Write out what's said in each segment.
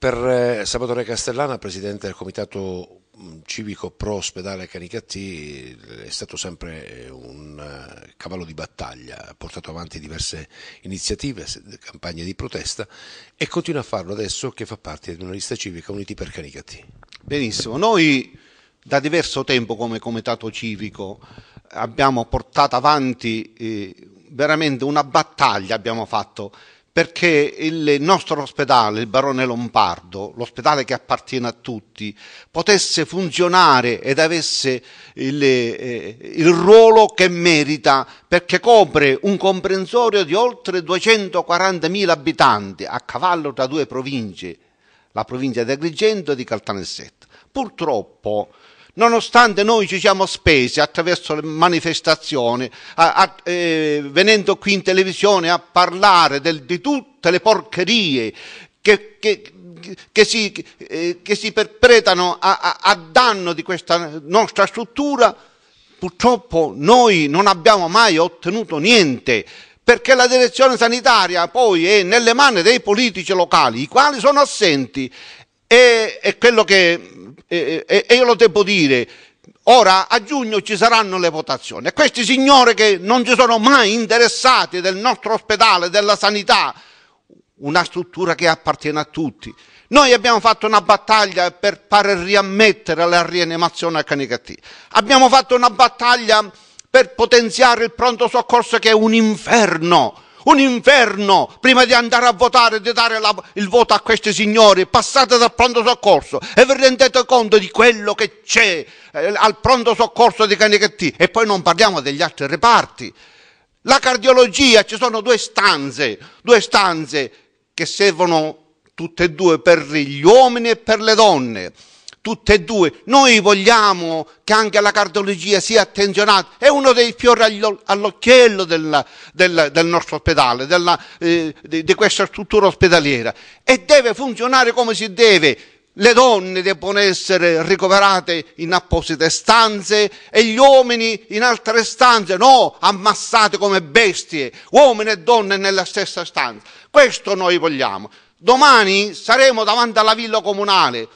Per eh, Salvatore Castellana, presidente del comitato mm, civico pro ospedale Canicattì, è stato sempre eh, un eh, cavallo di battaglia, ha portato avanti diverse iniziative, campagne di protesta e continua a farlo adesso che fa parte di una lista civica Uniti per Canicattì. Benissimo, noi da diverso tempo come comitato civico abbiamo portato avanti veramente una battaglia, abbiamo fatto perché il nostro ospedale, il Barone Lombardo, l'ospedale che appartiene a tutti, potesse funzionare ed avesse il, eh, il, ruolo che merita perché copre un comprensorio di oltre 240.000 abitanti a cavallo tra due province, la provincia di Agrigento e di Caltanissetta. Purtroppo Nonostante noi ci siamo spesi attraverso le manifestazioni, a, a, eh, venendo qui in televisione a parlare del, di tutte le porcherie che, che, che si, eh, che si perpetrano a, a danno di questa nostra struttura, purtroppo noi non abbiamo mai ottenuto niente perché la direzione sanitaria poi è nelle mani dei politici locali, i quali sono assenti è, è quello che e io lo devo dire. Ora a giugno ci saranno le votazioni questi signori che non si sono mai interessati del nostro ospedale, della sanità, una struttura che appartiene a tutti. Noi abbiamo fatto una battaglia per far riammettere la rianimazione a Canicattì. Abbiamo fatto una battaglia per potenziare il pronto soccorso che è un inferno un inferno prima di andare a votare, di dare la, il voto a questi signori, passate dal pronto soccorso e vi rendete conto di quello che c'è eh, al pronto soccorso di Canichetti e poi non parliamo degli altri reparti. La cardiologia, ci sono due stanze, due stanze che servono tutte e due per gli uomini e per le donne tutte e due. Noi vogliamo che anche la cardiologia sia attenzionata, è uno dei fiori all'occhiello del, del, del nostro ospedale, della, eh, di, di questa struttura ospedaliera e deve funzionare come si deve. Le donne devono essere ricoverate in apposite stanze e gli uomini in altre stanze, no, ammassate come bestie, uomini e donne nella stessa stanza. Questo noi vogliamo. Domani saremo davanti alla villa comunale.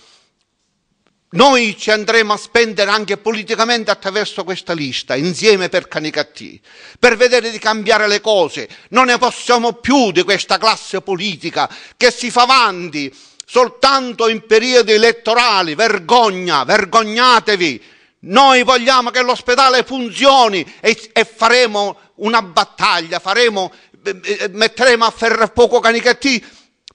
Noi ci andremo a spendere anche politicamente attraverso questa lista, insieme per Canicattì, per vedere di cambiare le cose. Non ne possiamo più di questa classe politica che si fa avanti soltanto in periodi elettorali. Vergogna, vergognatevi. Noi vogliamo che l'ospedale funzioni e, e faremo una battaglia, faremo, eh, eh, metteremo a ferro poco Canicattì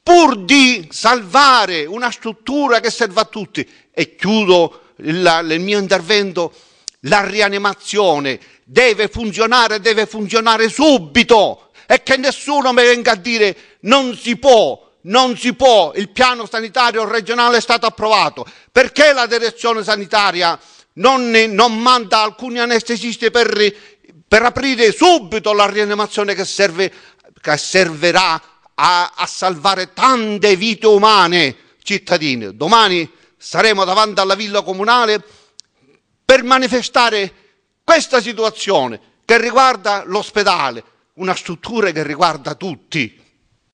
pur di salvare una struttura che serve a tutti. E chiudo il, il mio intervento, la rianimazione deve funzionare, deve funzionare subito e che nessuno mi venga a dire non si può, non si può, il piano sanitario regionale è stato approvato. Perché la direzione sanitaria non, non manda alcuni anestesisti per, per, aprire subito la rianimazione che, serve, che servirà a, a salvare tante vite umane cittadini. Domani saremo davanti alla villa comunale per manifestare questa situazione che riguarda l'ospedale, una struttura che riguarda tutti.